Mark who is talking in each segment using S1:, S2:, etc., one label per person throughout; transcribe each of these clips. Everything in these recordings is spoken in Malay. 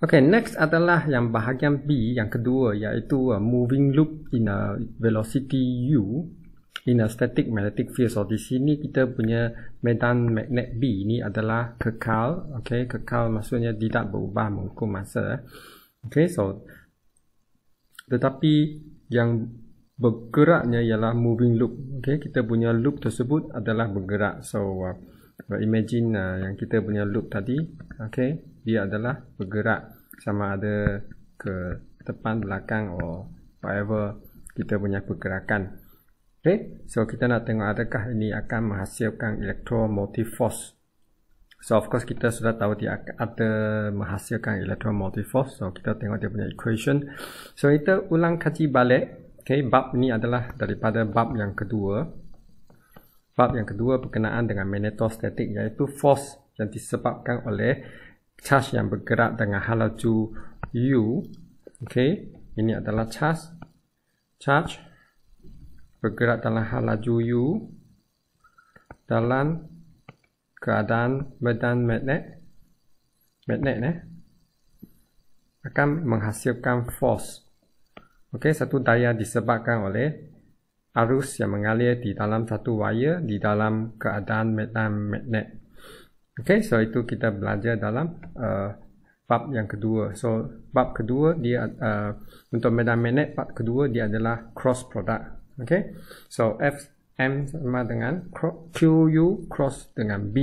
S1: Okay, next adalah yang bahagian B yang kedua iaitu a uh, moving loop in a velocity u in a static magnetic field. So di sini kita punya medan magnet B ini adalah kekal. Okay, kekal maksudnya tidak berubah mengikut masa. Okay, so tetapi yang bergeraknya ialah moving loop. Okay, kita punya loop tersebut adalah bergerak. So uh, imagine uh, yang kita punya loop tadi. Okay, dia adalah bergerak sama ada ke depan belakang or whatever kita punya pergerakan okay so kita nak tengok adakah ini akan menghasilkan electromotive force so of course kita sudah tahu dia ada menghasilkan electromotive force so kita tengok dia punya equation so kita ulang kaji balik okay bab ni adalah daripada bab yang kedua bab yang kedua berkenaan dengan magnetostatik, iaitu force yang disebabkan oleh charge yang bergerak dengan halaju U. Okay. Ini adalah charge. Charge bergerak dalam halaju U dalam keadaan medan magnet magnet eh, akan menghasilkan force okey satu daya disebabkan oleh arus yang mengalir di dalam satu wire di dalam keadaan medan magnet Okay, so itu kita belajar dalam uh, bab yang kedua. So bab kedua dia uh, untuk medan magnet bab kedua dia adalah cross product. Okay, so F M sama dengan Q U cross dengan B.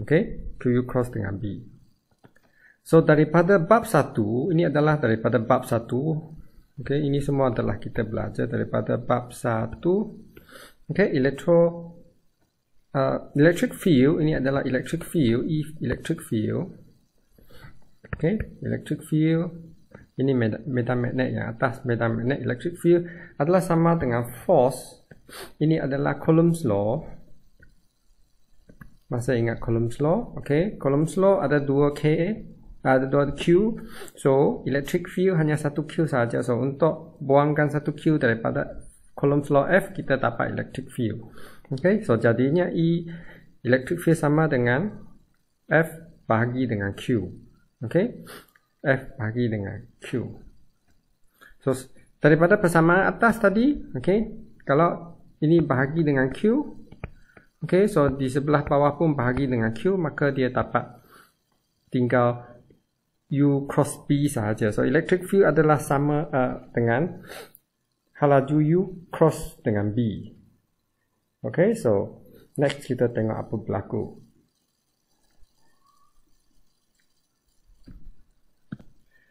S1: Okay, Q U cross dengan B. So daripada bab satu ini adalah daripada bab satu. Okay, ini semua adalah kita belajar daripada bab satu. Okay, elektro Uh, electric field ini adalah electric field E electric field okay electric field ini medan magnet yang atas medan magnet electric field adalah sama dengan force ini adalah Coulomb's law masih ingat Coulomb's law okay Coulomb's law ada dua K uh, ada dua Q so electric field hanya satu Q saja so untuk buangkan satu Q daripada Coulomb's law F kita dapat electric field Okay, so jadinya E electric field sama dengan F bahagi dengan Q. Okay, F bahagi dengan Q. So, daripada persamaan atas tadi, okay, kalau ini bahagi dengan Q, okay, so di sebelah bawah pun bahagi dengan Q, maka dia dapat tinggal U cross B sahaja. So, electric field adalah sama uh, dengan halaju U cross dengan B. Okay, so next kita tengok apa berlaku.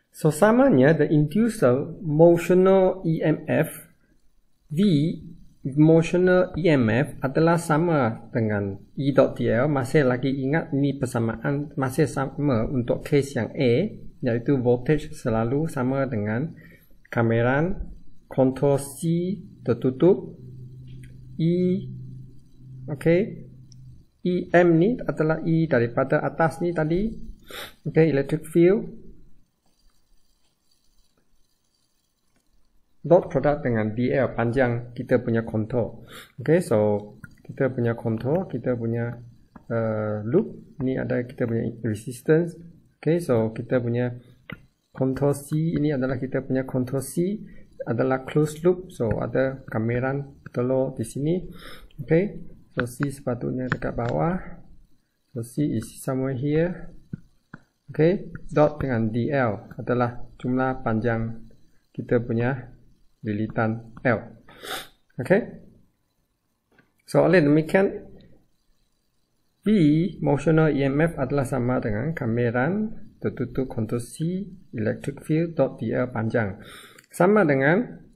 S1: So samanya the inducer motional EMF V motional EMF adalah sama dengan e dot E.TL masih lagi ingat ni persamaan masih sama untuk case yang A iaitu voltage selalu sama dengan kamera kontrol C tertutup E okey EM ni adalah E daripada atas ni tadi Okay, electric field dot product dengan DL panjang kita punya contour okey so kita punya contour kita punya uh, loop ni ada kita punya resistance okey so kita punya contour C ini adalah kita punya contour C adalah closed loop so ada kamera telur di sini okey Versi sepatutnya dekat bawah. Versi is somewhere here. Okay. Dot dengan DL adalah jumlah panjang kita punya lilitan L. Okay. So, oleh demikian, B, motional EMF adalah sama dengan kameran tertutup kontur C, electric field, dot DL panjang. Sama dengan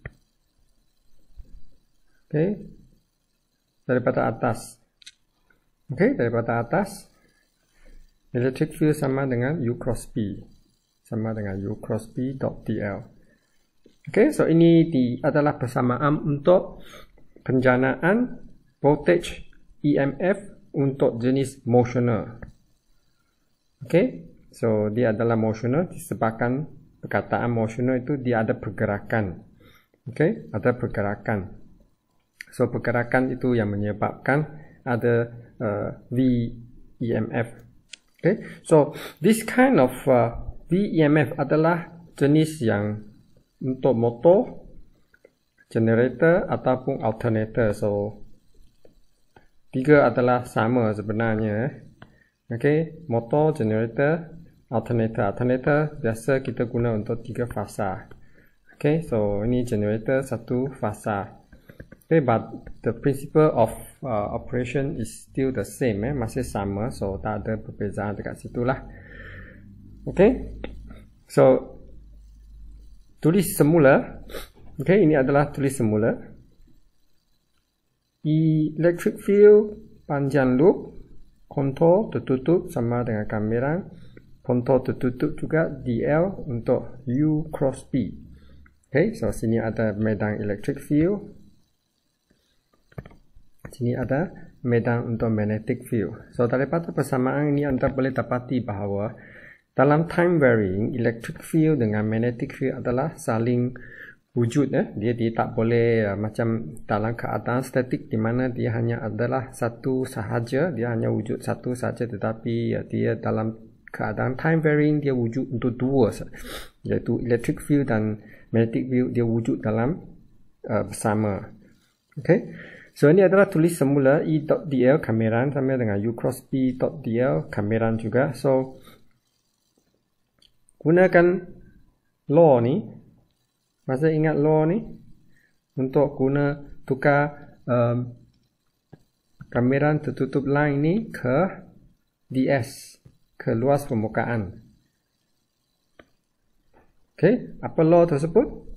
S1: Okay daripada atas. Okey, daripada atas electric field sama dengan U cross B sama dengan U cross B dot dl. Okey, so ini di, adalah persamaan untuk penjanaan voltage EMF untuk jenis motional. Okey, so dia adalah motional disebabkan perkataan motional itu dia ada pergerakan. Okey, ada pergerakan. So pergerakan itu yang menyebabkan ada uh, VEMF. Okay, so this kind of uh, VEMF adalah jenis yang untuk motor, generator ataupun alternator. So tiga adalah sama sebenarnya. Eh. Okay, motor, generator, alternator. Alternator biasa kita guna untuk tiga fasa. Okay, so ini generator satu fasa. Okay, but the principle of uh, operation is still the same, eh? masih sama, so tak ada perbezaan dekat situ lah. Okay, so tulis semula. Okay, ini adalah tulis semula. Electric field panjang loop, kontor tertutup sama dengan kamera, kontor tertutup juga DL untuk U cross B. Okay, so sini ada medan electric field, sini ada medan untuk magnetic field. So daripada persamaan ini anda boleh dapati bahawa dalam time varying electric field dengan magnetic field adalah saling wujud eh dia, dia tak boleh uh, macam dalam keadaan statik di mana dia hanya adalah satu sahaja dia hanya wujud satu sahaja tetapi uh, dia dalam keadaan time varying dia wujud untuk dua iaitu electric field dan magnetic field dia wujud dalam uh, bersama Okay? So ini adalah tulis semula e.dl kameran sama dengan u cross b.dl e kameran juga. So gunakan law ni. Masa ingat law ni untuk guna tukar um, kameran tertutup line ni ke ds ke luas permukaan. Okay, apa law tersebut?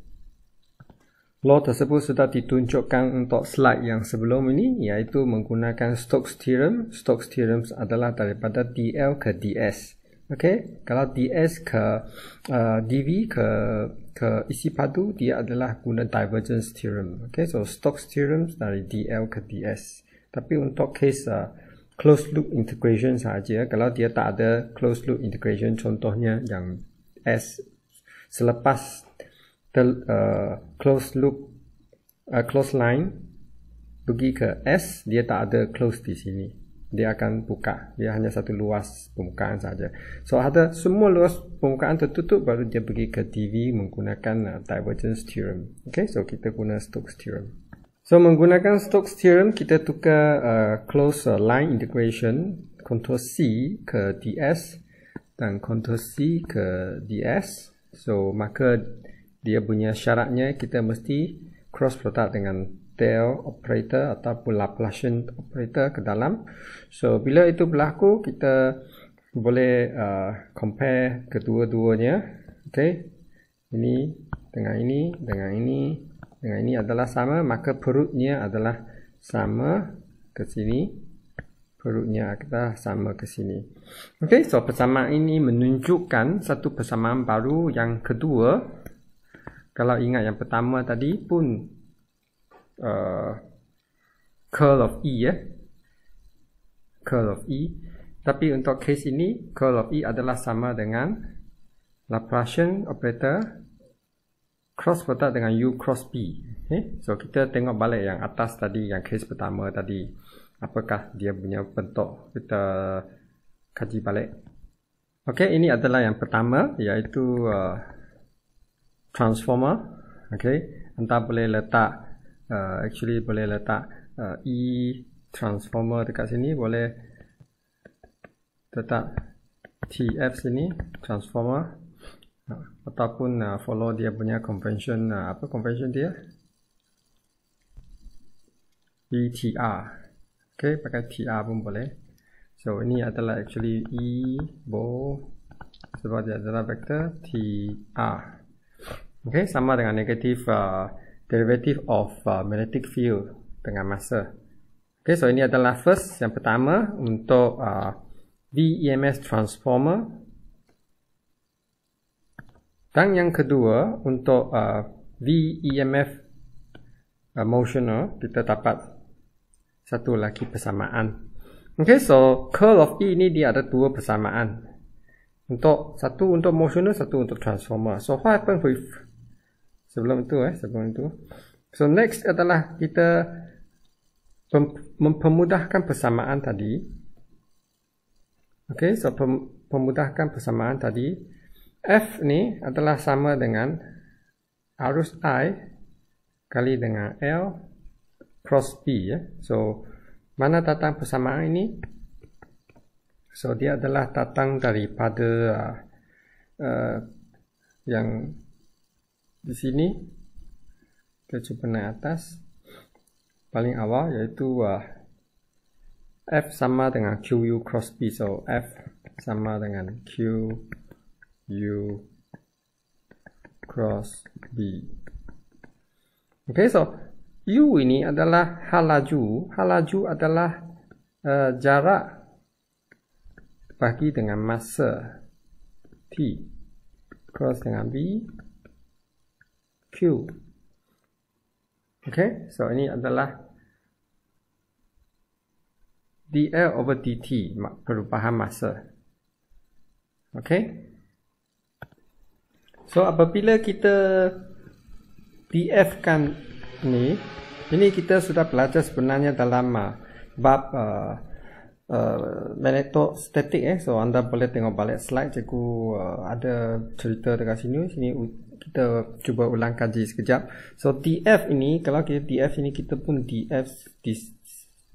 S1: Law tersebut sudah ditunjukkan untuk slide yang sebelum ini iaitu menggunakan Stokes Theorem. Stokes Theorem adalah daripada DL ke DS. Okay, kalau DS ke uh, DV ke ke isi padu dia adalah guna divergence theorem. Okay, so Stokes theorem dari DL ke DS. Tapi untuk case uh, closed loop integration saja, kalau dia tak ada closed loop integration contohnya yang S selepas the uh, close loop uh, close line pergi ke S dia tak ada close di sini dia akan buka dia hanya satu luas permukaan saja so ada semua luas permukaan tertutup baru dia pergi ke TV menggunakan uh, divergence theorem okay so kita guna Stokes theorem so menggunakan Stokes theorem kita tukar uh, close uh, line integration contour C ke DS dan contour C ke DS so maka dia punya syaratnya kita mesti cross product dengan tail operator ataupun Laplacian operator ke dalam. So bila itu berlaku kita boleh uh, compare kedua-duanya. Okay. Ini dengan ini, dengan ini, dengan ini adalah sama. Maka perutnya adalah sama ke sini. Perutnya kita sama ke sini. Okay, so persamaan ini menunjukkan satu persamaan baru yang kedua kalau ingat yang pertama tadi pun uh, curl of E ya. Curl of E. Tapi untuk case ini, curl of E adalah sama dengan Laplacian operator cross product dengan U cross p. Okay. Eh, so kita tengok balik yang atas tadi, yang case pertama tadi. Apakah dia punya bentuk? Kita kaji balik. Okay, ini adalah yang pertama iaitu uh, transformer okey entah boleh letak uh, actually boleh letak uh, e transformer dekat sini boleh letak tf sini transformer uh, ataupun uh, follow dia punya convention uh, apa convention dia ETR okey pakai TR pun boleh so ini adalah actually e bo sebab dia adalah vector TR okay, sama dengan negatif uh, derivative of uh, magnetic field dengan masa. Okay, so ini adalah first yang pertama untuk uh, VEMS transformer. Dan yang kedua untuk uh, VEMF uh, motional kita dapat satu lagi persamaan. Okay, so curl of E ini dia ada dua persamaan. Untuk satu untuk motional, satu untuk transformer. So what happens with sebelum itu eh sebelum itu so next adalah kita mempermudahkan persamaan tadi okey so pemudahkan persamaan tadi f ni adalah sama dengan arus i kali dengan l cross b ya so mana datang persamaan ini so dia adalah datang daripada uh, uh, yang di sini kita cuba naik atas paling awal yaitu uh, F sama dengan q u cross B so F sama dengan q u cross B okay so U ini adalah halaju halaju adalah uh, jarak bagi dengan masa T cross dengan B Q. Okay, so ini adalah dl over dt perubahan masa. Okay, so apabila kita dfkan ni, ini kita sudah belajar sebenarnya dalam uh, bab uh, uh, magnetostatik. Eh. So anda boleh tengok balik slide, cikgu uh, ada cerita dekat sini, sini kita cuba ulang kaji sekejap. So TF ini kalau kita TF ini kita pun DF di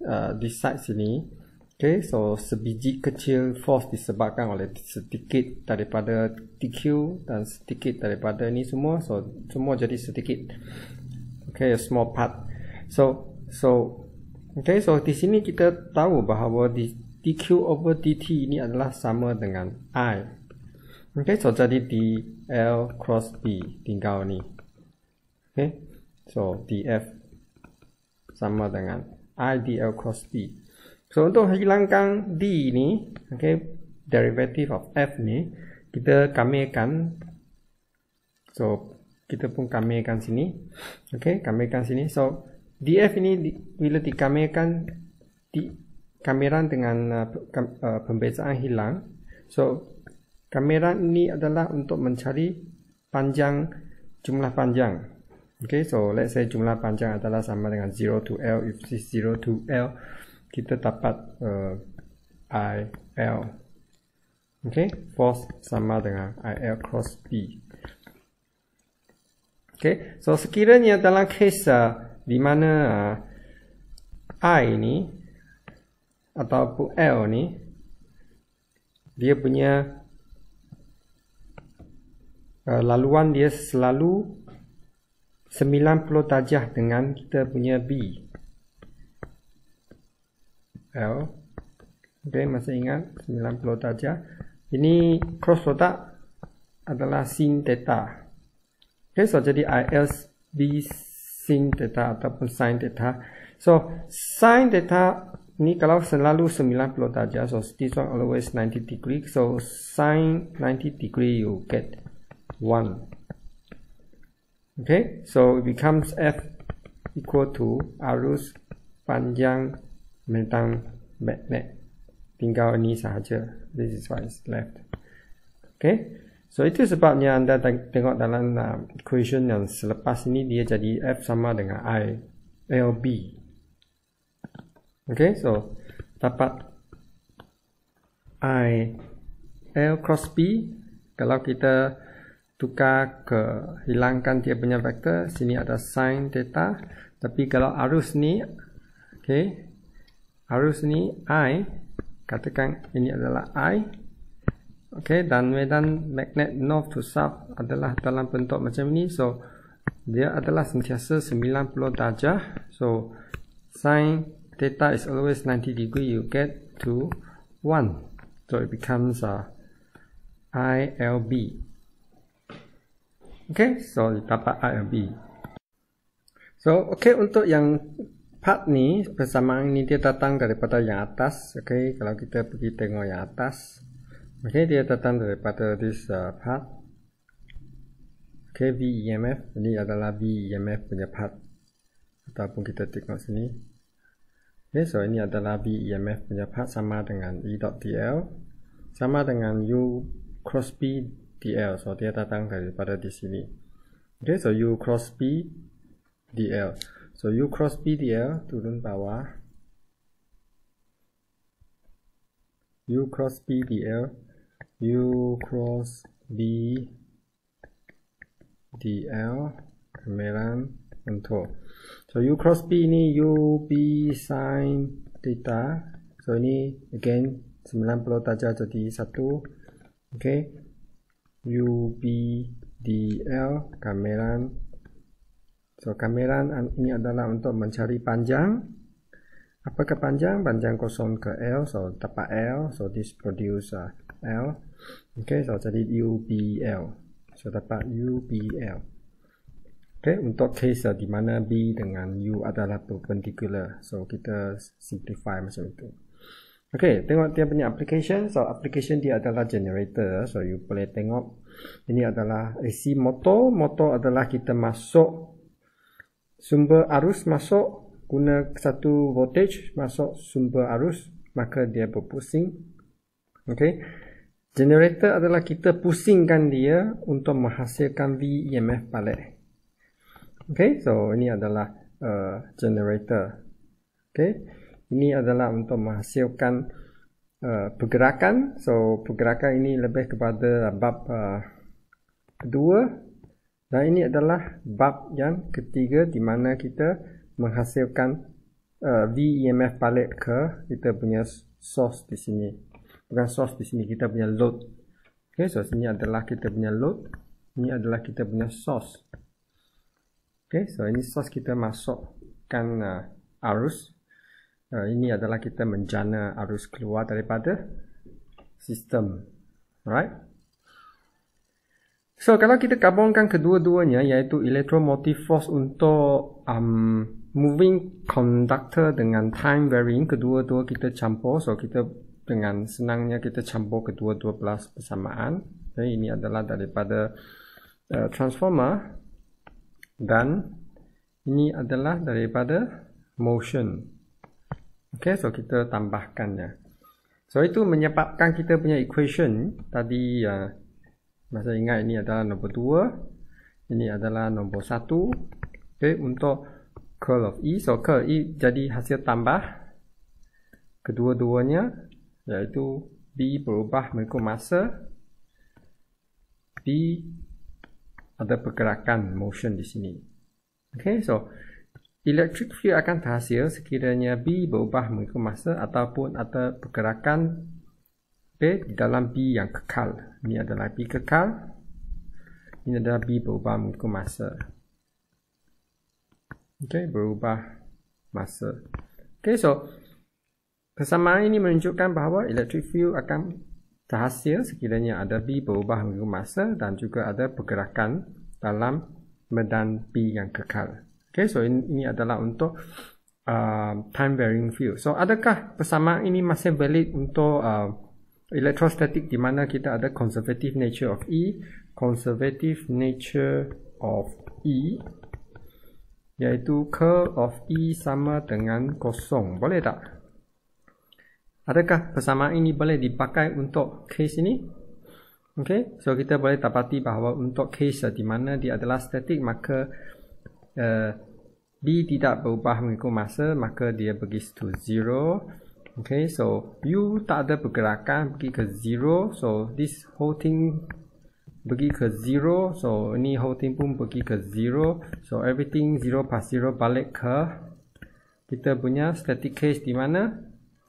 S1: uh, this side sini. Okay, so sebiji kecil force disebabkan oleh sedikit daripada TQ dan sedikit daripada ni semua. So semua jadi sedikit. Okay, a small part. So so okay, so di sini kita tahu bahawa di TQ over DT ini adalah sama dengan I. Okay, so jadi DL cross B tinggal ni. Okay, so DF sama dengan IDL cross B. So untuk hilangkan D ni, okay, derivative of F ni, kita kamekan. So kita pun kamekan sini. Okay, kamekan sini. So DF ini bila dikamekan di kameran dengan uh, uh pembezaan hilang. So Kamera ini adalah untuk mencari panjang jumlah panjang. Okay, so let's say jumlah panjang adalah sama dengan 0 to L. If this 0 to L, kita dapat uh, I L. Okay, force sama dengan I L cross B. Okay, so sekiranya dalam kes uh, di mana uh, I ni ataupun L ni, dia punya Eh, laluan dia selalu 90 darjah dengan kita punya B L ok masih ingat 90 darjah ini cross product adalah sin theta ok so jadi IL B sin theta ataupun sin theta so sin theta ni kalau selalu 90 darjah so this one always 90 degree so sin 90 degree you get 1. Okay, so it becomes F equal to arus panjang mentang magnet. Tinggal ini sahaja. This is what is left. Okay, so itu sebabnya anda tengok dalam uh, equation yang selepas ini dia jadi F sama dengan I LB. Okay, so dapat I L cross B kalau kita tukar ke hilangkan dia punya vektor sini ada sin theta tapi kalau arus ni okey arus ni i katakan ini adalah i okey dan medan magnet north to south adalah dalam bentuk macam ni so dia adalah sentiasa 90 darjah so sin theta is always 90 degree you get to 1 so it becomes a uh, ILB Okay, so dapat A dan B. So, okay untuk yang part ni, persamaan ni dia datang daripada yang atas. Okay, kalau kita pergi tengok yang atas. Okay, dia datang daripada this uh, part. Okay, VEMF. Ini adalah VEMF punya part. Ataupun kita tengok sini. Okay, so ini adalah VEMF punya part sama dengan E.DL. Sama dengan U cross B DL. So dia datang daripada di sini. Okay, so U cross B DL. So U cross B DL turun bawah. U cross B DL. U cross B DL. Kemelan untuk. So U cross B ini U B sin theta. So ini again 90 darjah jadi 1. Okay. UBDL kameran so kameran ini adalah untuk mencari panjang apa ke panjang panjang kosong ke L so tepat L so this produce uh, L okay so jadi UBL so tepat UBL okay untuk case uh, di mana B dengan U adalah perpendicular so kita simplify macam itu Okey, tengok dia punya application. So application dia adalah generator. So you boleh tengok ini adalah isi motor. Motor adalah kita masuk sumber arus masuk guna satu voltage masuk sumber arus maka dia berpusing. Okey. Generator adalah kita pusingkan dia untuk menghasilkan VEMF balik. Okey, so ini adalah uh, generator. Okey ini adalah untuk menghasilkan uh, pergerakan so pergerakan ini lebih kepada bab uh, kedua dan ini adalah bab yang ketiga di mana kita menghasilkan uh, eh, VEMF balik ke kita punya source di sini bukan source di sini kita punya load Okay, so ini adalah kita punya load ini adalah kita punya source Okay, so ini source kita masukkan uh, arus Ha, ini adalah kita menjana arus keluar daripada sistem. Alright. So kalau kita gabungkan kedua-duanya iaitu electromotive force untuk um, moving conductor dengan time varying kedua-dua kita campur so kita dengan senangnya kita campur kedua-dua belas persamaan. Jadi eh, ini adalah daripada uh, transformer dan ini adalah daripada motion. Okay, so kita tambahkan ya. So itu menyebabkan kita punya equation tadi ya. Uh, masa ingat ini adalah nombor 2. Ini adalah nombor 1. Okay, untuk curl of E. So curl E jadi hasil tambah kedua-duanya iaitu B berubah mengikut masa. B ada pergerakan motion di sini. Okay, so Electric field akan terhasil sekiranya B berubah mengikut masa ataupun ada pergerakan B di dalam B yang kekal. Ini adalah B kekal. Ini adalah B berubah mengikut masa. Okay, berubah masa. Okay, so kesamaan ini menunjukkan bahawa electric field akan terhasil sekiranya ada B berubah mengikut masa dan juga ada pergerakan dalam medan B yang kekal. Okay, so ini adalah untuk uh, time varying field. So adakah persamaan ini masih valid untuk uh, electrostatic di mana kita ada conservative nature of E, conservative nature of E, iaitu curl of E sama dengan kosong. Boleh tak? Adakah persamaan ini boleh dipakai untuk case ini? Okay, so kita boleh dapati bahawa untuk case di mana dia adalah static maka Eh, B tidak berubah mengikut masa maka dia pergi to zero. Okay, so U tak ada pergerakan pergi ke zero. So this whole thing pergi ke zero. So ini whole thing pun pergi ke zero. So everything zero pas zero balik ke Kita punya static case di mana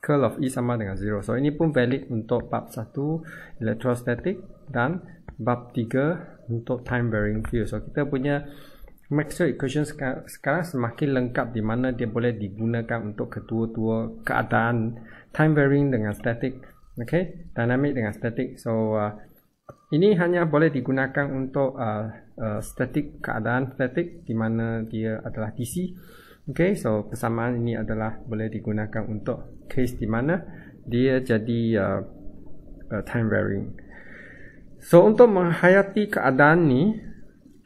S1: Curl of E sama dengan zero. So ini pun valid untuk bab satu electrostatic Dan bab tiga untuk time varying field So kita punya Maxwell equation sekarang, semakin lengkap di mana dia boleh digunakan untuk ketua-tua keadaan time varying dengan static, okay, dynamic dengan static. So uh, ini hanya boleh digunakan untuk uh, uh, static keadaan static di mana dia adalah DC, okay. So persamaan ini adalah boleh digunakan untuk case di mana dia jadi uh, uh, time varying. So untuk menghayati keadaan ni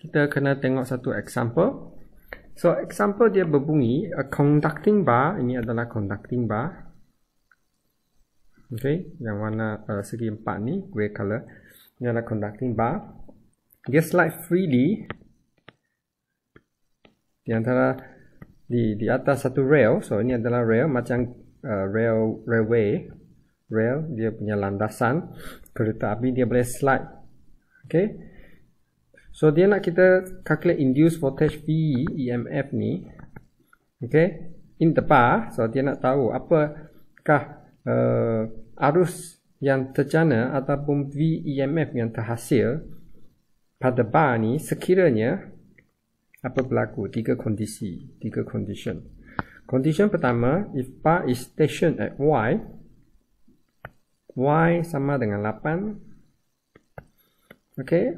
S1: kita kena tengok satu example. So example dia berbunyi a conducting bar ini adalah conducting bar. Okay, yang warna uh, segi empat ni grey color ini adalah conducting bar. Dia slide freely di antara di di atas satu rail. So ini adalah rail macam uh, rail railway rail dia punya landasan kereta api dia boleh slide. Okay, So dia nak kita calculate induced voltage V EMF ni. Okay. In the bar. So dia nak tahu apakah uh, arus yang terjana ataupun V EMF yang terhasil pada bar ni sekiranya apa berlaku. Tiga kondisi. Tiga condition. Condition pertama, if bar is stationed at Y, Y sama dengan 8. Okay.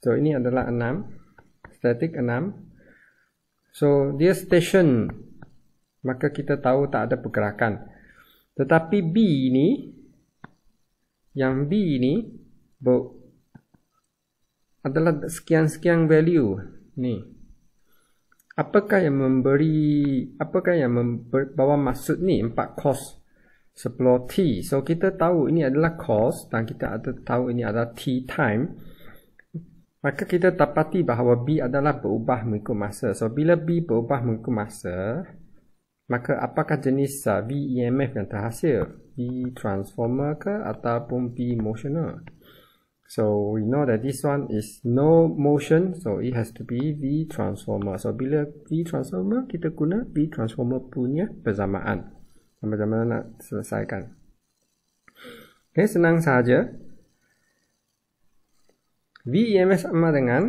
S1: So ini adalah 6 static 6. So dia station maka kita tahu tak ada pergerakan. Tetapi B ini yang B ini bo adalah sekian-sekian value ni. Apakah yang memberi apakah yang membawa maksud ni 4 cos 10 t. So kita tahu ini adalah cos dan kita ada tahu ini adalah t time maka kita dapati bahawa B adalah berubah mengikut masa. So, bila B berubah mengikut masa, maka apakah jenis uh, V EMF yang terhasil? V transformer ke ataupun V motional? So, we know that this one is no motion, so it has to be V transformer. So, bila V transformer, kita guna V transformer punya bersamaan. Sama-sama nak selesaikan. Okay, senang sahaja. VEMF sama dengan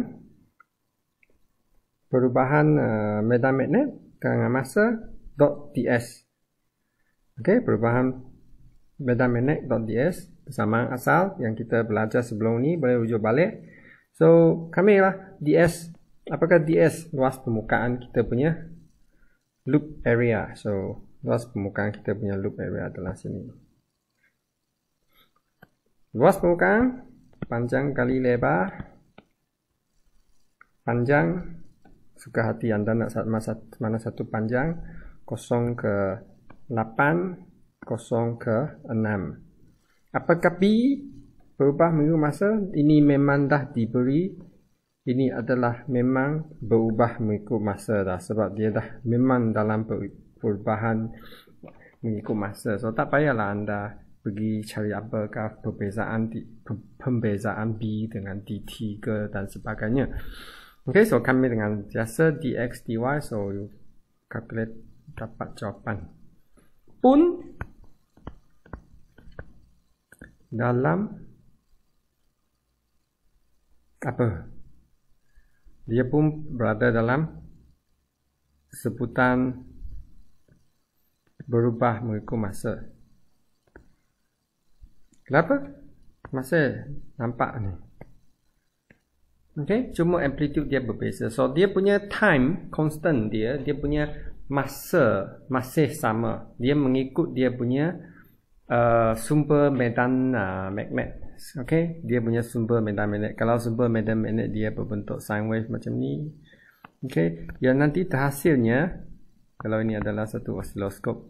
S1: perubahan uh, eh, medan magnet kerana masa dot ds okay, perubahan medan magnet dot ds persamaan asal yang kita belajar sebelum ni boleh rujuk balik so kami lah ds apakah ds luas permukaan kita punya loop area so luas permukaan kita punya loop area adalah sini luas permukaan panjang kali lebar panjang suka hati anda nak saat masa mana satu panjang kosong ke 8 kosong ke 6 apakah B berubah mengikut masa ini memang dah diberi ini adalah memang berubah mengikut masa dah sebab dia dah memang dalam perubahan mengikut masa so tak payahlah anda uh, pergi cari apa apakah perbezaan di, pembezaan B dengan DT ke dan sebagainya. Okay, so kami dengan jasa DX DY, so you calculate dapat jawapan. Pun dalam apa? Dia pun berada dalam sebutan berubah mengikut masa. Kenapa? Masa nampak ni. Okay, cuma amplitude dia berbeza. So dia punya time constant dia, dia punya masa masih sama. Dia mengikut dia punya uh, sumber medan uh, magnet. Okay, dia punya sumber medan magnet. Kalau sumber medan magnet dia berbentuk sine wave macam ni. Okay, yang nanti terhasilnya kalau ini adalah satu osiloskop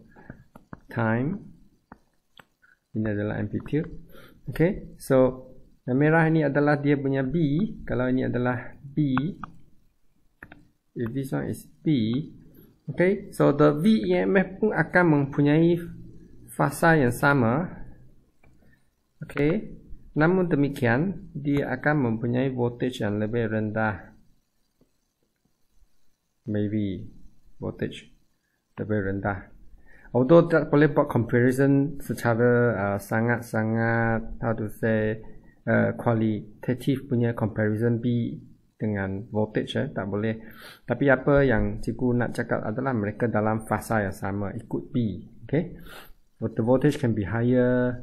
S1: time ini adalah amplitude okey so yang merah ini adalah dia punya b kalau ini adalah b if this one is b okey so the v emf pun akan mempunyai fasa yang sama okey namun demikian dia akan mempunyai voltage yang lebih rendah maybe voltage lebih rendah although tak boleh buat comparison secara uh, sangat-sangat, uh, how to say, uh, qualitative punya comparison B dengan voltage, eh, tak boleh. Tapi apa yang cikgu nak cakap adalah mereka dalam fasa yang sama, ikut B. Okay? But the voltage can be higher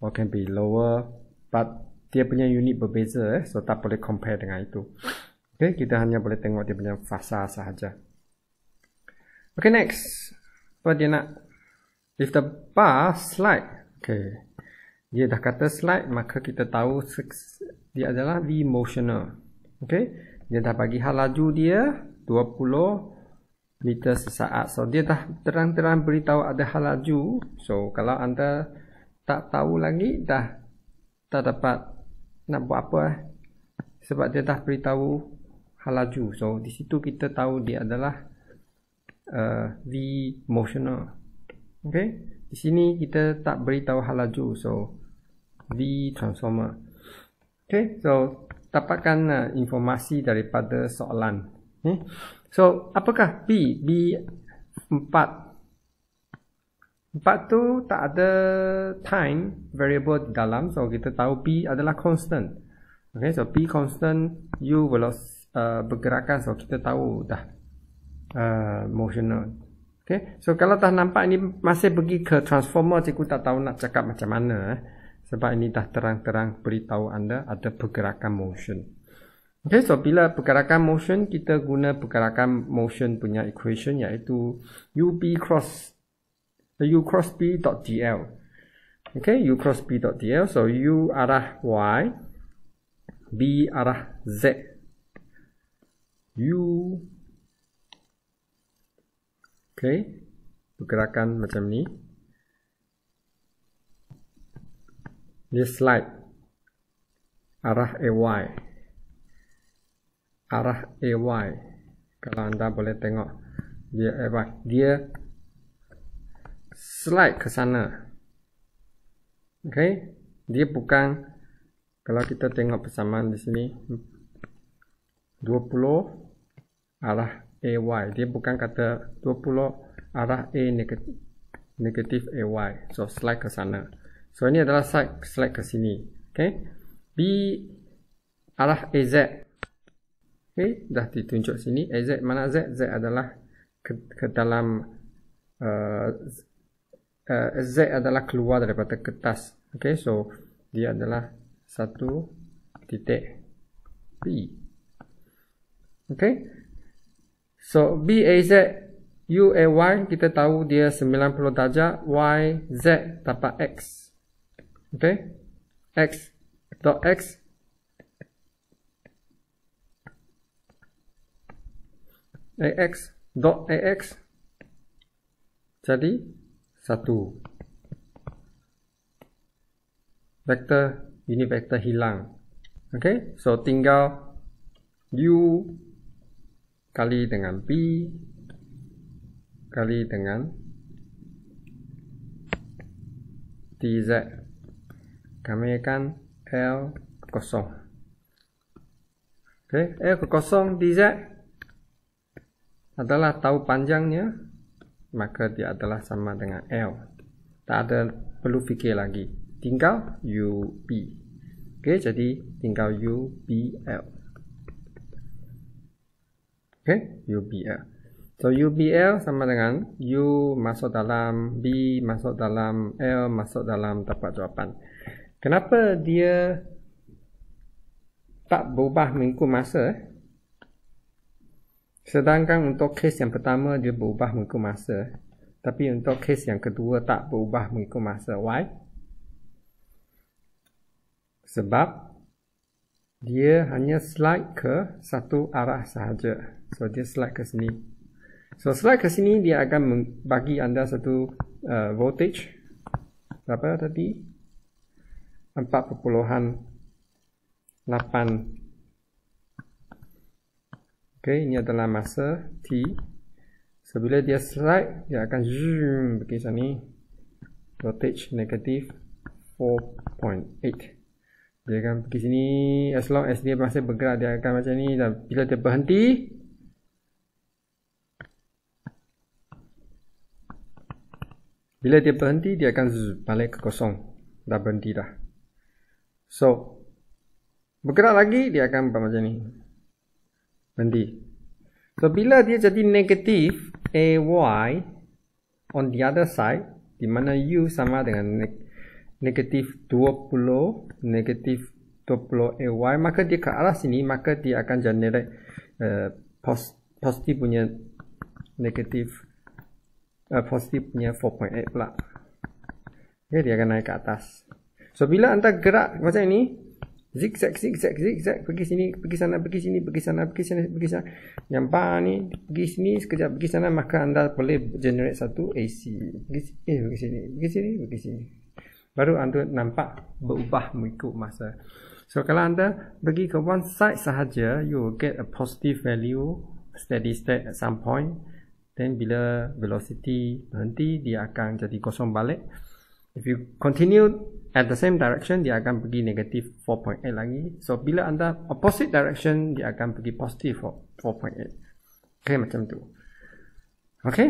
S1: or can be lower, but dia punya unit berbeza, eh, so tak boleh compare dengan itu. Okay, kita hanya boleh tengok dia punya fasa sahaja. Okay, next apa dia nak if the bar slide okay dia dah kata slide maka kita tahu dia adalah v motional okay dia dah bagi hal laju dia 20 meter sesaat so dia dah terang-terang beritahu ada hal laju so kalau anda tak tahu lagi dah tak dapat nak buat apa eh? sebab dia dah beritahu hal laju so di situ kita tahu dia adalah uh, V motional. Okay, di sini kita tak beritahu hal laju, so V transformer. Okay, so dapatkan uh, informasi daripada soalan. Okay. So, apakah B? B 4. 4 tu tak ada time variable di dalam. So, kita tahu B adalah constant. Okay, so B constant, U uh, bergerakan. So, kita tahu dah Ah, emotional. Okay, so kalau dah nampak ini masih pergi ke transformer, cikgu tak tahu nak cakap macam mana. Eh? Sebab ini dah terang-terang beritahu anda ada pergerakan motion. Okay, so bila pergerakan motion, kita guna pergerakan motion punya equation iaitu b cross U cross B dot DL. Okay, U cross B dot DL. So U arah Y, B arah Z. U Okey. Pergerakan macam ni. Dia slide. Arah AY. Arah AY. Kalau anda boleh tengok. Dia AY. Dia slide ke sana. Okey. Dia bukan. Kalau kita tengok persamaan di sini. 20. Arah AY dia bukan kata 20 arah A negatif AY so slide ke sana so ini adalah slide, slide ke sini okay. B arah AZ okay, dah ditunjuk sini AZ mana Z? Z adalah ke, ke dalam uh, uh, Z adalah keluar daripada kertas okay, so dia adalah satu titik B okay. So B A Z U A Y kita tahu dia 90 darjah Y Z dapat X Okay X dot X A X dot A X Jadi 1 Vector ini vector hilang Okay so tinggal U kali dengan pi kali dengan dz kami akan l kosong Okay. L kosong DZ adalah tahu panjangnya, maka dia adalah sama dengan L. Tak ada perlu fikir lagi. Tinggal u UB. Okay, jadi tinggal u b l. Okay, UBL. So UBL sama dengan U masuk dalam B masuk dalam L masuk dalam tapak jawapan. Kenapa dia tak berubah mengikut masa? Eh? Sedangkan untuk kes yang pertama dia berubah mengikut masa. Tapi untuk kes yang kedua tak berubah mengikut masa. Why? Sebab dia hanya slide ke satu arah sahaja. So dia slide ke sini. So slide ke sini dia akan bagi anda satu uh, voltage berapa tadi? 4.8 Okay, ini adalah masa T So, bila dia slide, dia akan zoom ke sini Voltage negatif dia akan pergi sini as long as dia masih bergerak dia akan macam ni dan lah. bila dia berhenti bila dia berhenti dia akan balik ke kosong dah berhenti dah so bergerak lagi dia akan buat macam ni berhenti so bila dia jadi negatif ay on the other side di mana u sama dengan negatif negatif 20 negatif 20 ay maka dia ke arah sini maka dia akan generate uh, pos, positif punya negatif uh, positif punya 4.8 pula okay, dia akan naik ke atas so bila anda gerak macam ini zigzag zigzag zigzag pergi sini pergi sana pergi sini pergi sana pergi sini pergi sana yang bar ni pergi sini sekejap pergi sana maka anda boleh generate satu AC eh, pergi sini pergi sini pergi sini pergi sini, pergi sini baru anda nampak berubah mengikut masa. So kalau anda pergi ke one side sahaja, you will get a positive value steady state at some point. Then bila velocity berhenti, dia akan jadi kosong balik. If you continue at the same direction, dia akan pergi negatif 4.8 lagi. So bila anda opposite direction, dia akan pergi positif 4.8. Okay, macam tu. Okay.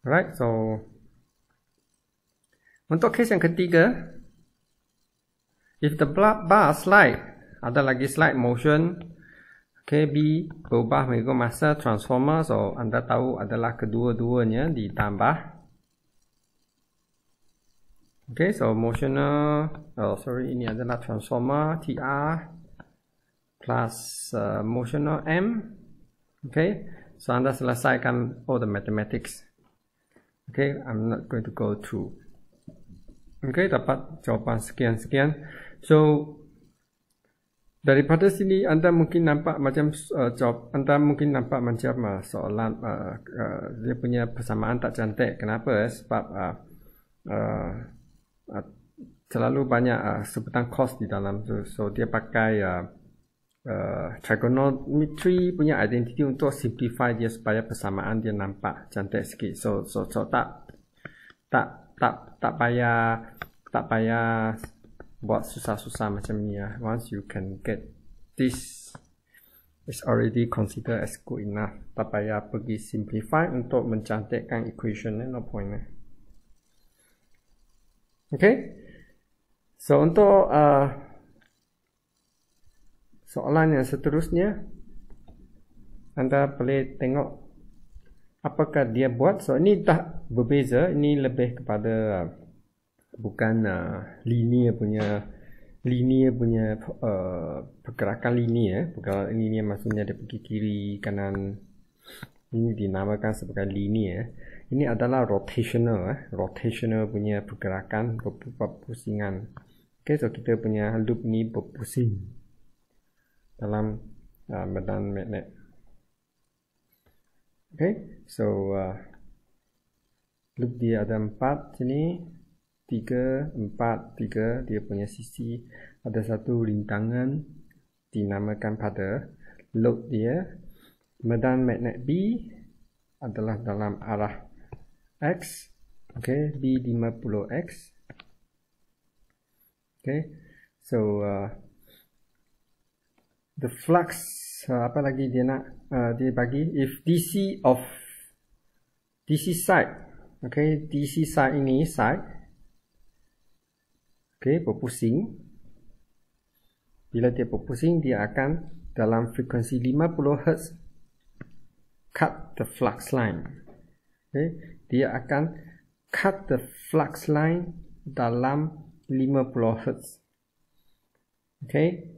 S1: Alright, so untuk kes yang ketiga, if the blood bar slide, ada lagi slide motion, KB berubah mengikut masa transformer, so anda tahu adalah kedua-duanya ditambah. Okay, so motional, oh sorry, ini adalah transformer TR plus uh, motional M. Okay, so anda selesaikan all the mathematics. Okay, I'm not going to go through okay, dapat jawapan sekian-sekian. So, daripada sini anda mungkin nampak macam uh, jawab, anda mungkin nampak macam uh, soalan uh, uh, dia punya persamaan tak cantik. Kenapa? Eh? Sebab uh, uh, terlalu uh, banyak uh, sebutan kos di dalam tu. So, dia pakai uh, uh, trigonometry punya identity untuk simplify dia supaya persamaan dia nampak cantik sikit. So, so, so tak tak tak tak payah tak payah buat susah-susah macam ni lah. Once you can get this, is already considered as good enough. Tak payah pergi simplify untuk mencantikkan equation ni, no point lah. Okay? So untuk uh, soalan yang seterusnya, anda boleh tengok apakah dia buat so ini tak berbeza ini lebih kepada bukan uh, linear punya linear punya uh, pergerakan linear eh. pergerakan linear maksudnya dia pergi kiri kanan ini dinamakan sebagai linear eh. ini adalah rotational eh. rotational punya pergerakan beberapa pusingan ok so kita punya loop ni berpusing dalam uh, medan magnet Okay, so uh, loop dia ada empat sini, tiga, empat, tiga, dia punya sisi ada satu rintangan dinamakan pada loop dia. Medan magnet B adalah dalam arah X, okay, B lima puluh x Okay, so uh, the flux, uh, apa lagi dia nak? Uh, dia bagi if DC of DC side okay DC side ini side okay berpusing bila dia berpusing dia akan dalam frekuensi 50 Hz cut the flux line okay dia akan cut the flux line dalam 50 Hz okay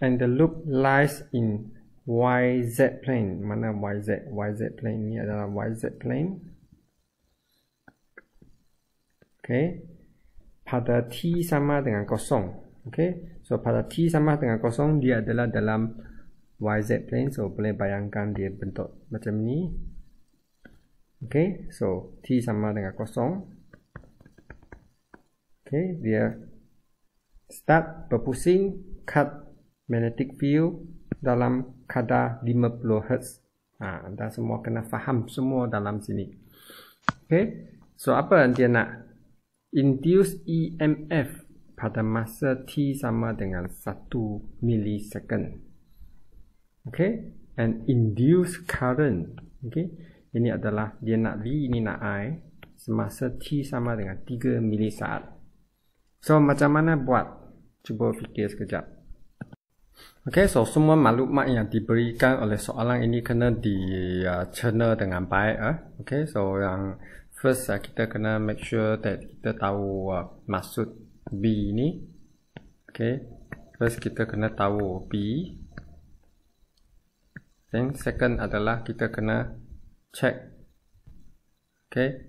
S1: and the loop lies in YZ plane mana YZ YZ plane ni adalah YZ plane okay pada t sama dengan kosong okay so pada t sama dengan kosong dia adalah dalam YZ plane so boleh bayangkan dia bentuk macam ni okay so t sama dengan kosong okay dia start berpusing cut magnetic field dalam kadar 50 Hz. Ha, anda semua kena faham semua dalam sini. Okay. So apa yang dia nak? Induce EMF pada masa T sama dengan 1 millisecond. Okay. And induce current. Okay. Ini adalah dia nak V, ini nak I. Semasa T sama dengan 3 milisaat. So macam mana buat? Cuba fikir sekejap. Okay, so semua maklumat yang diberikan oleh soalan ini kena di uh, dengan baik. Eh? Okay, so yang first uh, kita kena make sure that kita tahu uh, maksud B ini. Okay, first kita kena tahu B. Then second adalah kita kena check. Okay,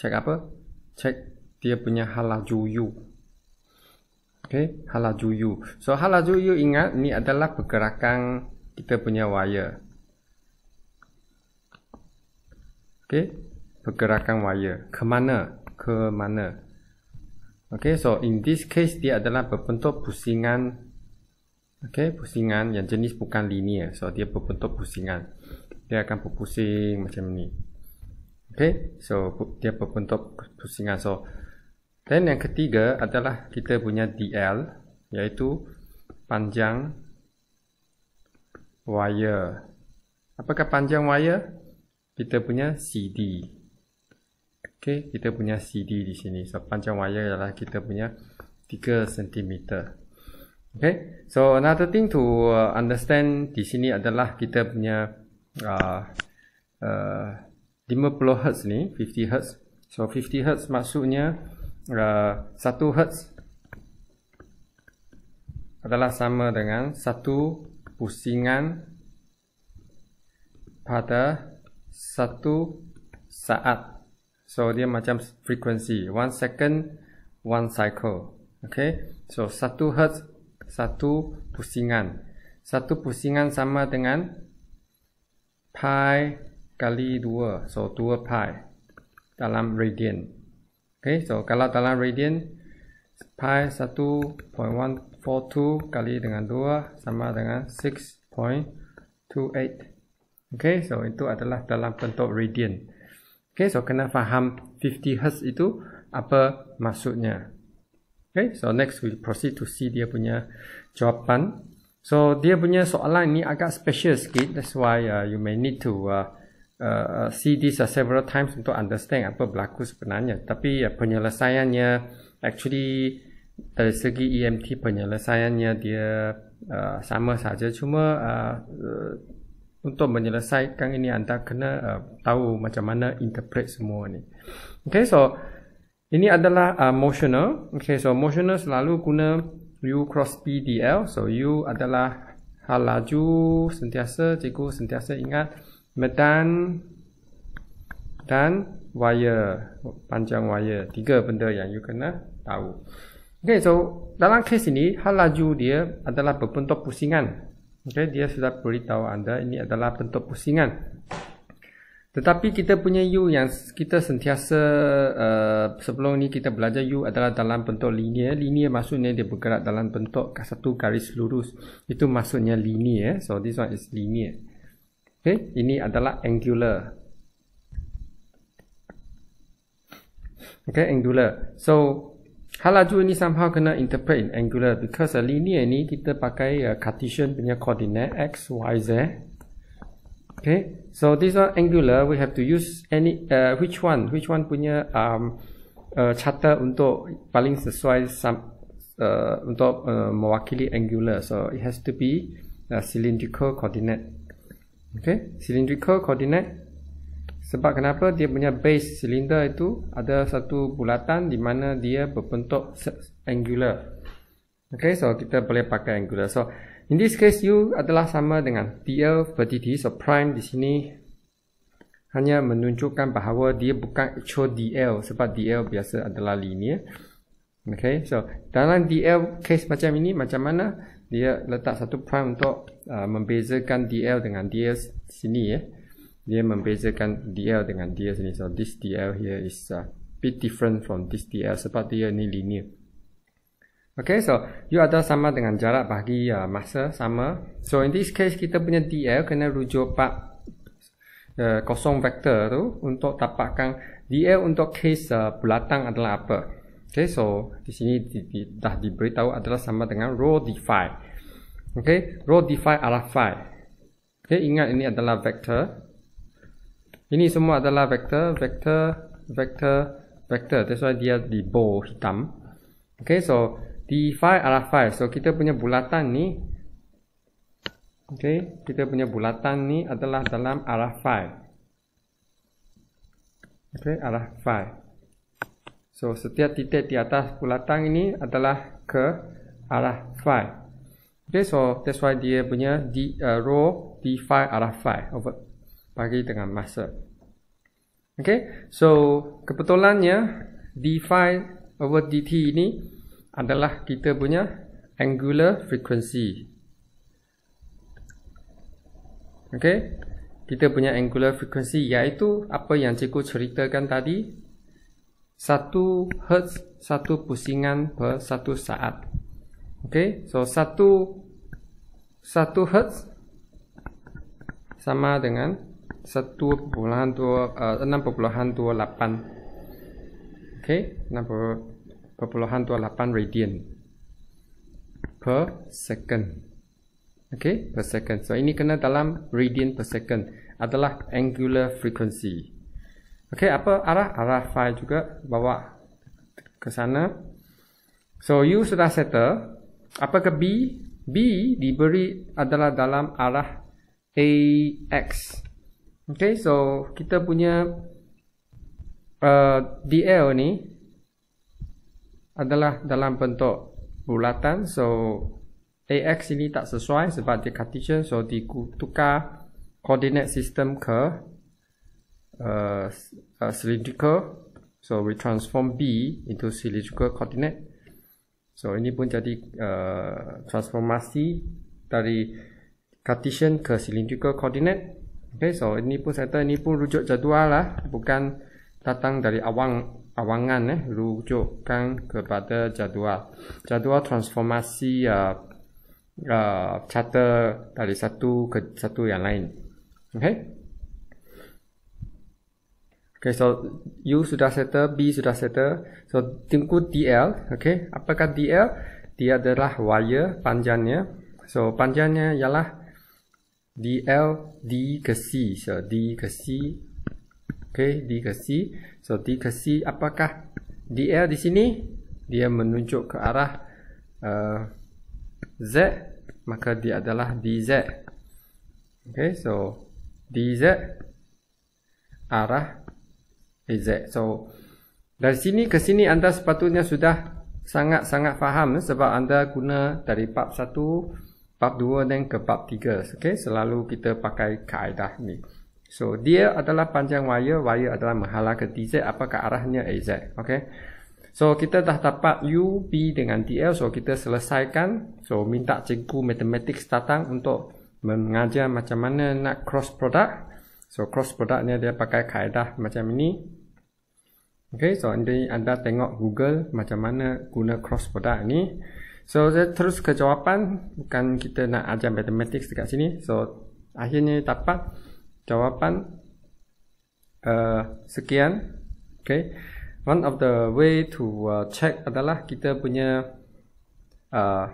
S1: check apa? Check dia punya halaju juyuk. Okay, halajuyu. So halajuyu ingat ni adalah pergerakan kita punya wire. Okay, pergerakan wire ke mana? Ke mana? Okay, so in this case dia adalah berbentuk pusingan. Okay, pusingan yang jenis bukan linear. So dia berbentuk pusingan. Dia akan berpusing macam ni. Okay, so dia berbentuk pusingan. So dan yang ketiga adalah kita punya DL iaitu panjang wire. Apakah panjang wire? Kita punya CD. Okey, kita punya CD di sini. So panjang wire adalah kita punya 3 cm. Okey. So another thing to uh, understand di sini adalah kita punya uh, uh, 50 Hz ni, 50 Hz. So 50 Hz maksudnya uh, 1 hertz adalah sama dengan 1 pusingan pada 1 saat. So dia macam frequency 1 second 1 cycle. Okay, so 1 hertz 1 pusingan. 1 pusingan sama dengan pi kali 2. So 2 pi dalam radian. Okay, so kalau dalam radian pi 1.142 kali dengan 2 sama dengan 6.28. Okay, so itu adalah dalam bentuk radian. Okay, so kena faham 50 Hz itu apa maksudnya. Okay, so next we proceed to see dia punya jawapan. So dia punya soalan ni agak special sikit. That's why uh, you may need to uh, Uh, uh, see this uh, several times untuk understand apa berlaku sebenarnya. Tapi uh, penyelesaiannya actually dari segi EMT penyelesaiannya dia uh, sama saja. Cuma uh, uh, untuk menyelesaikan ini anda kena uh, tahu macam mana interpret semua ni. Okay, so ini adalah uh, motional. Okay, so motional selalu guna U cross P PDL. So U adalah hal laju sentiasa, cikgu sentiasa ingat medan dan wire panjang wire tiga benda yang you kena tahu okay so dalam kes ini hal laju dia adalah berbentuk pusingan okay dia sudah beritahu anda ini adalah bentuk pusingan tetapi kita punya U yang kita sentiasa uh, sebelum ni kita belajar U adalah dalam bentuk linear. Linear maksudnya dia bergerak dalam bentuk satu garis lurus. Itu maksudnya linear. So this one is linear. Okay, ini adalah angular. Okay, angular. So, halaju ini somehow kena interpret in angular because a linear ini kita pakai uh, Cartesian punya koordinat x, y, z. Okay, so this one angular, we have to use any uh, which one, which one punya um, uh, charter untuk paling sesuai some, uh, untuk uh, mewakili angular. So it has to be a cylindrical coordinate. Okay, cylindrical coordinate. Sebab kenapa dia punya base silinder itu ada satu bulatan di mana dia berbentuk angular. Okay, so kita boleh pakai angular. So, in this case U adalah sama dengan DL vertex so prime di sini hanya menunjukkan bahawa dia bukan actual DL sebab DL biasa adalah linear. Okay, so dalam DL case macam ini macam mana dia letak satu prime untuk uh, membezakan DL dengan DL sini ya. Eh. Dia membezakan DL dengan DL sini. So this DL here is a bit different from this DL sebab dia ni linear. Okay, so you adalah sama dengan jarak bagi uh, masa sama. So in this case kita punya DL kena rujuk pak uh, kosong vektor tu untuk dapatkan DL untuk case uh, ah, bulatan adalah apa. Okay, so di sini di, di, dah diberitahu adalah sama dengan rho d phi. Okay, row define adalah file. Okay, ingat ini adalah vektor. Ini semua adalah vektor, vektor, vektor, vektor. That's why dia di bold hitam. Okay, so define adalah file. So kita punya bulatan ni. Okay, kita punya bulatan ni adalah dalam arah file. Okay, arah file. So setiap titik di atas bulatan ini adalah ke arah file. Okay, so that's why dia punya D, uh, row D5 out of 5 over bagi dengan masa. Okay, so kebetulannya D5 over DT ini adalah kita punya angular frequency. Okay, kita punya angular frequency iaitu apa yang cikgu ceritakan tadi 1 Hz 1 pusingan per 1 saat. Okay, so satu satu hertz sama dengan satu perpuluhan dua eh, enam perpuluhan dua lapan. Okay, enam perpuluhan dua lapan radian per second. Okay, per second. So ini kena dalam radian per second adalah angular frequency. Okay, apa arah arah phi juga bawa ke sana. So you sudah settle Apakah B? B diberi adalah dalam arah AX. Okay, so kita punya uh, DL ni adalah dalam bentuk bulatan. So, AX ini tak sesuai sebab dia Cartesian. So, ditukar koordinat sistem ke uh, uh, cylindrical. So, we transform B into cylindrical coordinate. So ini pun jadi uh, transformasi dari Cartesian ke cylindrical coordinate. Okay, so ini pun saya tahu ini pun rujuk jadual lah, bukan datang dari awang awangan eh, rujukkan kepada jadual. Jadual transformasi uh, uh, charter dari satu ke satu yang lain. Okay. Okay, so U sudah settle, B sudah settle. So, tunggu DL. Okay, apakah DL? Dia adalah wire panjangnya. So, panjangnya ialah DL D ke C. So, D ke C. Okay, D ke C. So, D ke C. Apakah DL di sini? Dia menunjuk ke arah uh, Z. Maka dia adalah DZ. Okay, so DZ arah AZ. So dari sini ke sini anda sepatutnya sudah sangat-sangat faham sebab anda guna dari bab 1, bab 2 dan ke bab 3. Okay? Selalu kita pakai kaedah ni. So dia adalah panjang wire, wire adalah menghala ke DZ ke arahnya AZ. Okay? So kita dah dapat U, B dengan DL. So kita selesaikan. So minta cikgu matematik datang untuk mengajar macam mana nak cross product. So cross product ni dia pakai kaedah macam ini. Okay, so anda, anda tengok Google macam mana guna cross product ni. So, saya terus ke jawapan. Bukan kita nak ajar matematik dekat sini. So, akhirnya dapat jawapan uh, sekian. Okay. One of the way to uh, check adalah kita punya uh,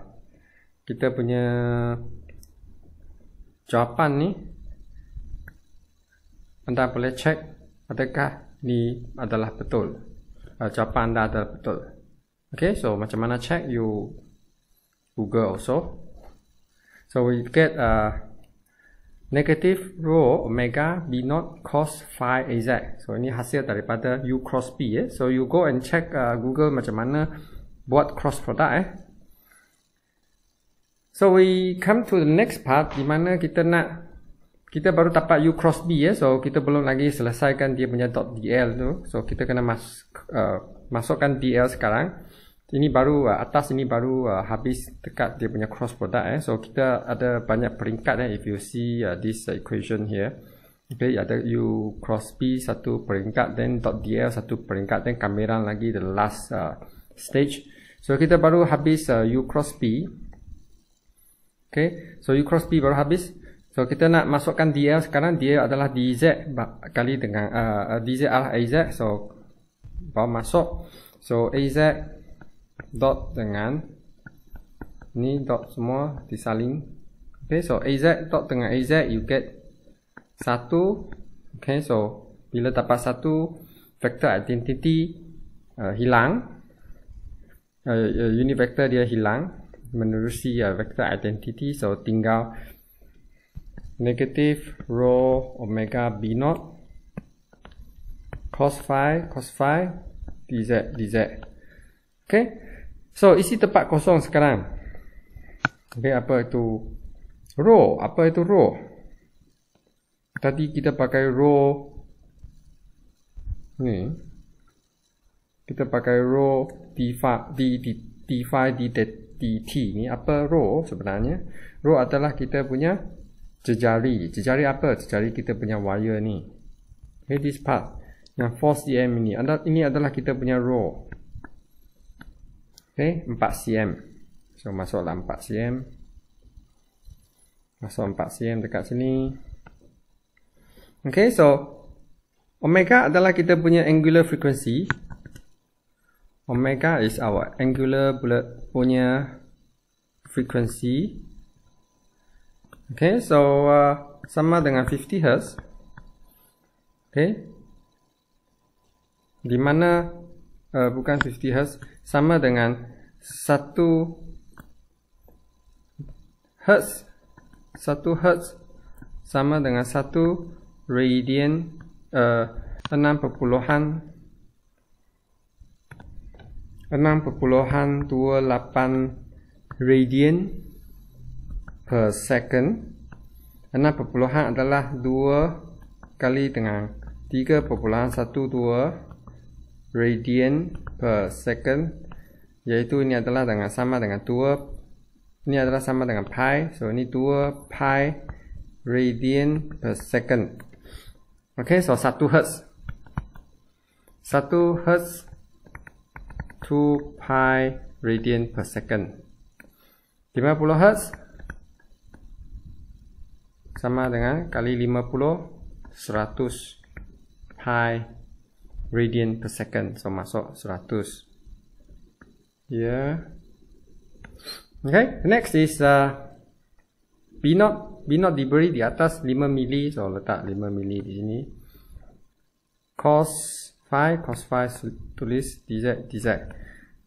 S1: kita punya jawapan ni anda boleh check adakah ni adalah betul. Uh, jawapan anda adalah betul. Okay, so macam mana check you Google also. So we get a uh, negative rho omega b not cos phi az. So ini hasil daripada u cross p. Eh? So you go and check uh, Google macam mana buat cross product. Eh? So we come to the next part di mana kita nak kita baru dapat U cross B ya. So kita belum lagi selesaikan dia punya dot DL tu. So kita kena mas, uh, masukkan DL sekarang. Ini baru uh, atas ini baru uh, habis dekat dia punya cross product eh. So kita ada banyak peringkat eh. If you see uh, this equation here. Okay, ada U cross B satu peringkat then dot DL satu peringkat then kamera lagi the last uh, stage. So kita baru habis uh, U cross B. Okay, so U cross B baru habis. So kita nak masukkan DL sekarang dia adalah DZ kali dengan uh, ah, ah, DZ adalah AZ. So bawa masuk. So AZ dot dengan ni dot semua disalin. Okay, so AZ dot dengan AZ you get satu. Okay, so bila dapat satu vector identity uh, ah, hilang, uh, unit vector dia hilang menerusi uh, vector identity, so tinggal negative rho omega b naught cos phi cos phi dz dz. Okay, so isi tempat kosong sekarang. Okay, apa itu rho? Apa itu rho? Tadi kita pakai rho ni. Kita pakai rho d phi d d phi d d t ni apa rho sebenarnya? Rho adalah kita punya jejari. Jejari apa? Jejari kita punya wire ni. Okay, this part. Yang 4cm ini. Anda, ini adalah kita punya row. Okay, 4cm. So, masuklah 4cm. Masuk 4cm dekat sini. Okay, so omega adalah kita punya angular frequency. Omega is our angular bullet punya frequency. Okay, so uh, sama dengan 50 Hz. Okay. Di mana uh, bukan 50 Hz, sama dengan 1 Hz. 1 Hz sama dengan 1 radian uh, 6 perpuluhan 6.28 radian per second. perpuluhan adalah 2 kali dengan perpuluhan 3.12 radian per second. Iaitu ini adalah dengan sama dengan 2. Ini adalah sama dengan pi. So ini 2 pi radian per second. Okay, so 1 hertz. 1 hertz 2 pi radian per second. 50 hertz sama dengan kali 50 100 pi radian per second so masuk 100 yeah okay next is uh, B not B not diberi di atas 5 mili so letak 5 mili di sini cos phi cos phi tulis dz dz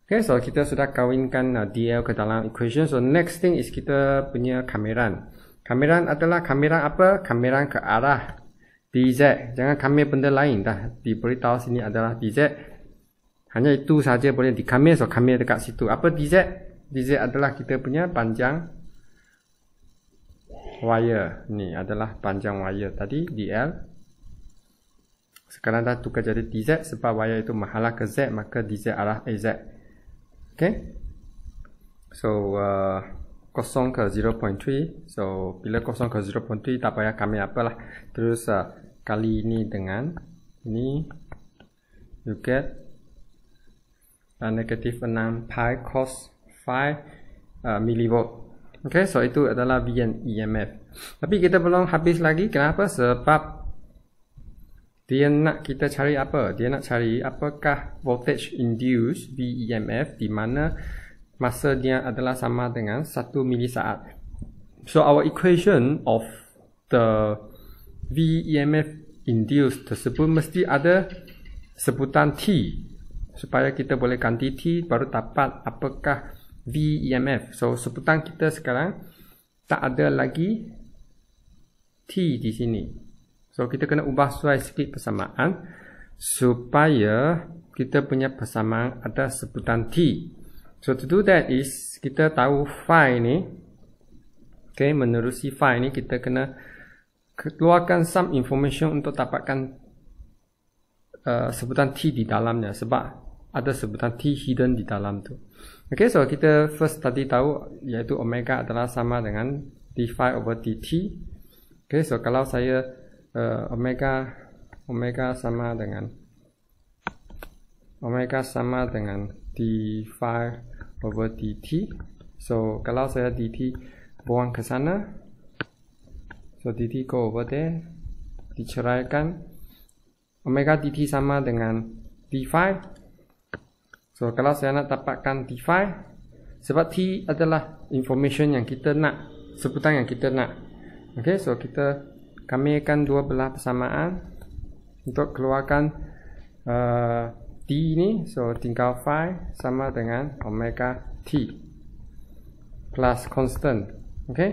S1: Okay, so kita sudah kawinkan uh, DL ke dalam equation. So next thing is kita punya kameran. Kamera adalah kamera apa? Kamera ke arah DZ. Jangan kamera benda lain dah. Diberitahu sini adalah DZ. Hanya itu saja boleh di kamera so kamera dekat situ. Apa DZ? DZ adalah kita punya panjang wire. Ni adalah panjang wire tadi DL. Sekarang dah tukar jadi DZ sebab wire itu mahalah ke Z maka DZ arah AZ. Okay. So, uh, kosong ke 0.3 so bila kosong ke 0.3 tak payah kami lah? terus uh, kali ini dengan ini you get uh, negatif 6 pi cos 5 uh, millivolt ok so itu adalah VN EMF tapi kita belum habis lagi kenapa sebab dia nak kita cari apa dia nak cari apakah voltage induced VEMF di mana masa dia adalah sama dengan 1 milisaat. So our equation of the VEMF induced tersebut mesti ada sebutan T supaya kita boleh ganti T baru dapat apakah VEMF. So sebutan kita sekarang tak ada lagi T di sini. So kita kena ubah suai sikit persamaan supaya kita punya persamaan ada sebutan T. So to do that is kita tahu phi ni okay menerusi phi ni kita kena keluarkan some information untuk dapatkan uh, sebutan t di dalamnya sebab ada sebutan t hidden di dalam tu. Okay so kita first tadi tahu iaitu omega adalah sama dengan d phi over t. Okay so kalau saya uh, omega omega sama dengan omega sama dengan d5 over dt. So kalau saya dt buang ke sana, so dt go over there, diceraikan. Omega dt sama dengan d5. So kalau saya nak dapatkan d5, sebab t adalah information yang kita nak, sebutan yang kita nak. Okay, so kita kami dua belah persamaan untuk keluarkan uh, t ni so tinggal phi sama dengan omega t plus constant okey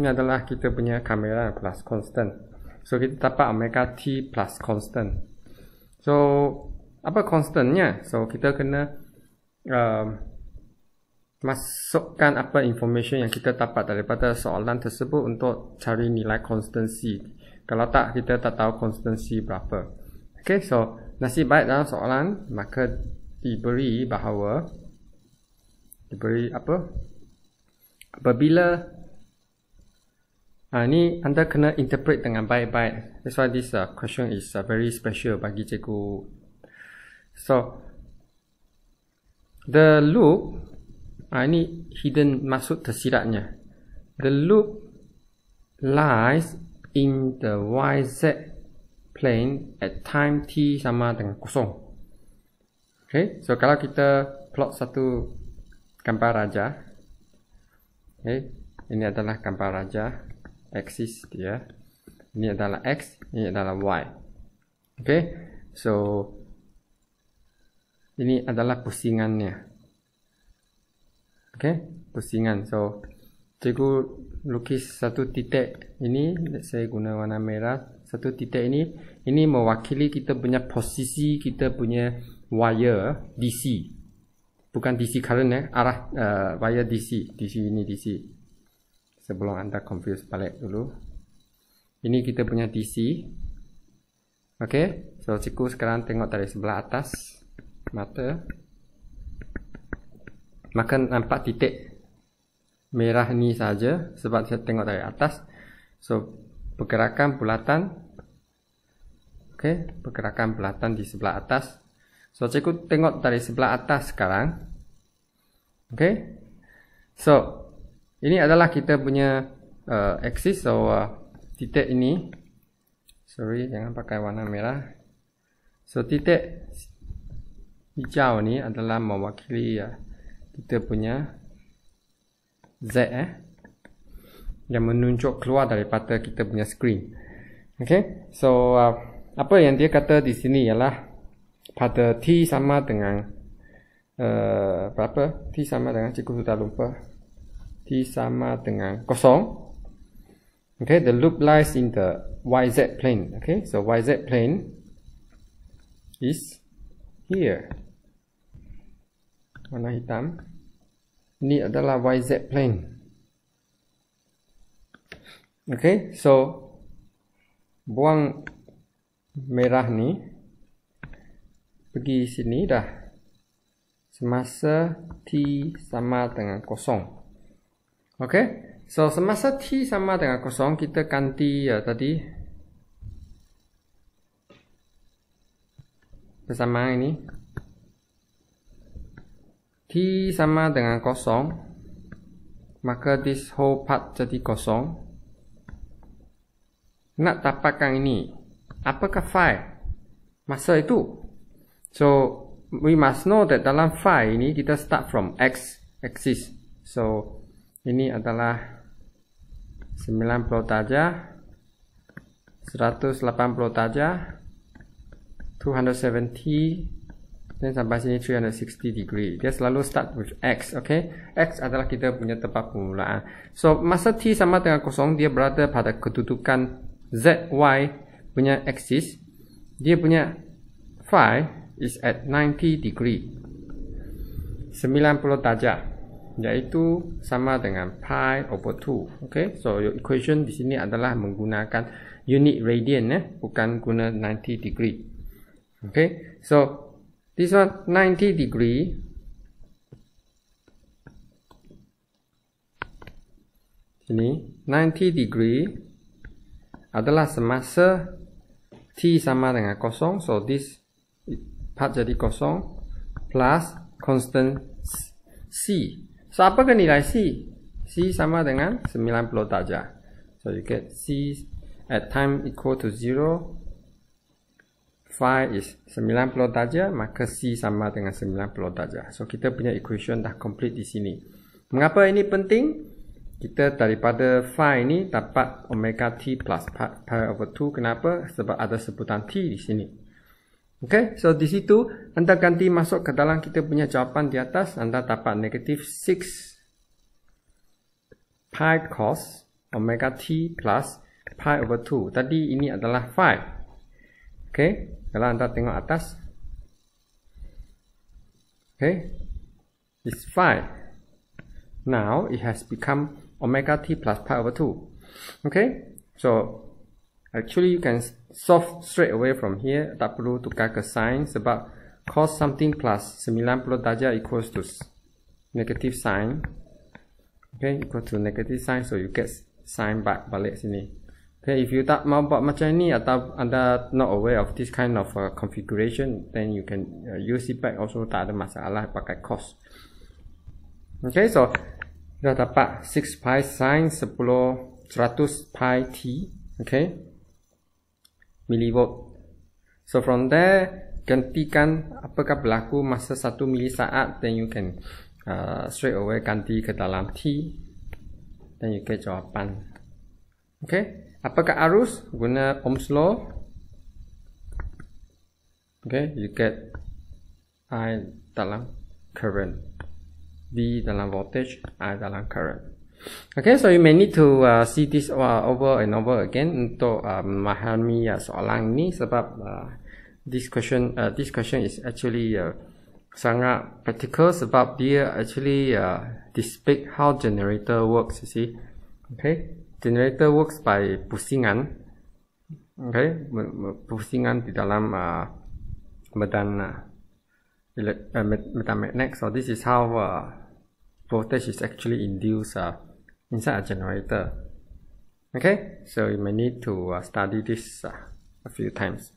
S1: ini adalah kita punya kamera plus constant so kita dapat omega t plus constant so apa constantnya so kita kena um, masukkan apa information yang kita dapat daripada soalan tersebut untuk cari nilai constancy kalau tak kita tak tahu constancy berapa okey so Nasib baik dalam soalan maka diberi bahawa diberi apa? Apabila uh, ni anda kena interpret dengan baik-baik. That's why this uh, question is uh, very special bagi cikgu. So the loop uh, ini hidden maksud tersiratnya. The loop lies in the YZ plane at time t sama dengan kosong. Okay, so kalau kita plot satu gambar raja. Okay, ini adalah gambar raja. Axis dia. Ini adalah x, ini adalah y. Okay, so ini adalah pusingannya. Okay, pusingan. So, cikgu lukis satu titik ini. Saya guna warna merah satu titik ini ini mewakili kita punya posisi kita punya wire DC bukan DC current eh arah uh, wire DC DC ini DC sebelum anda confuse balik dulu ini kita punya DC Okey, so cikgu sekarang tengok dari sebelah atas mata maka nampak titik merah ni saja sebab saya tengok dari atas so pergerakan bulatan okay, pergerakan bulatan di sebelah atas so cikgu tengok dari sebelah atas sekarang okay? so ini adalah kita punya uh, axis so uh, titik ini sorry jangan pakai warna merah so titik hijau ni adalah mewakili uh, kita punya Z eh yang menunjuk keluar daripada kita punya screen. Okay, so uh, apa yang dia kata di sini ialah pada t sama dengan uh, berapa? t sama dengan cikgu sudah lupa. t sama dengan kosong. Okay, the loop lies in the yz plane. Okay, so yz plane is here. Warna hitam. Ini adalah yz plane. Okay, so buang merah ni pergi sini dah semasa t sama dengan kosong. Okay, so semasa t sama dengan kosong kita ganti ya tadi bersama ini t sama dengan kosong maka this whole part jadi kosong nak tapakkan ini apakah file masa itu so we must know that dalam file ini kita start from x axis so ini adalah 90 darjah 180 darjah 270 dan sampai sini 360 degree dia selalu start with x okay? x adalah kita punya tempat permulaan so masa t sama dengan kosong dia berada pada kedudukan ZY punya axis dia punya phi is at 90 degree 90 darjah iaitu sama dengan pi over 2 okay? so your equation di sini adalah menggunakan unit radian eh? bukan guna 90 degree okay? so this one 90 degree sini 90 degree adalah semasa t sama dengan kosong, so this part jadi kosong plus constant c. So apa ke nilai c? c sama dengan 90 darjah. So you get c at time equal to zero. Phi is 90 darjah, maka C sama dengan 90 darjah. So, kita punya equation dah complete di sini. Mengapa ini penting? kita daripada phi ni dapat omega t plus pi over 2 kenapa sebab ada sebutan t di sini Okay, so di situ anda ganti masuk ke dalam kita punya jawapan di atas anda dapat negatif 6 pi cos omega t plus pi over 2 tadi ini adalah phi Okay, kalau anda tengok atas Okay, it's phi now it has become omega t plus pi over 2. Okay, so actually you can solve straight away from here W to ke sign but cos something plus 90 darjah equals to negative sign. Okay, equal to negative sign so you get sign back balik sini. Okay, if you tak mau about macam ni atau anda not aware of this kind of uh, configuration, then you can uh, use it back also tak ada masalah pakai cos. Okay, so Kita dapat 6 pi sin 10 100 pi t okay millivolt so from there gantikan apakah berlaku masa 1 saat. then you can uh, straight away ganti ke dalam t then you get jawapan okay apakah arus guna ohms law okay you get i dalam current V dalam voltage, I dalam current. Okay, so you may need to uh, see this uh, over and over again untuk uh, memahami uh, soalan ini sebab uh, this question uh, this question is actually uh, sangat practical sebab dia actually uh, display how generator works, you see. Okay, generator works by pusingan. Okay, pusingan di dalam uh, medan uh, uh medan magnet. So this is how uh, voltage is actually induced uh, inside a generator. Okay, so you may need to uh, study this uh, a few times.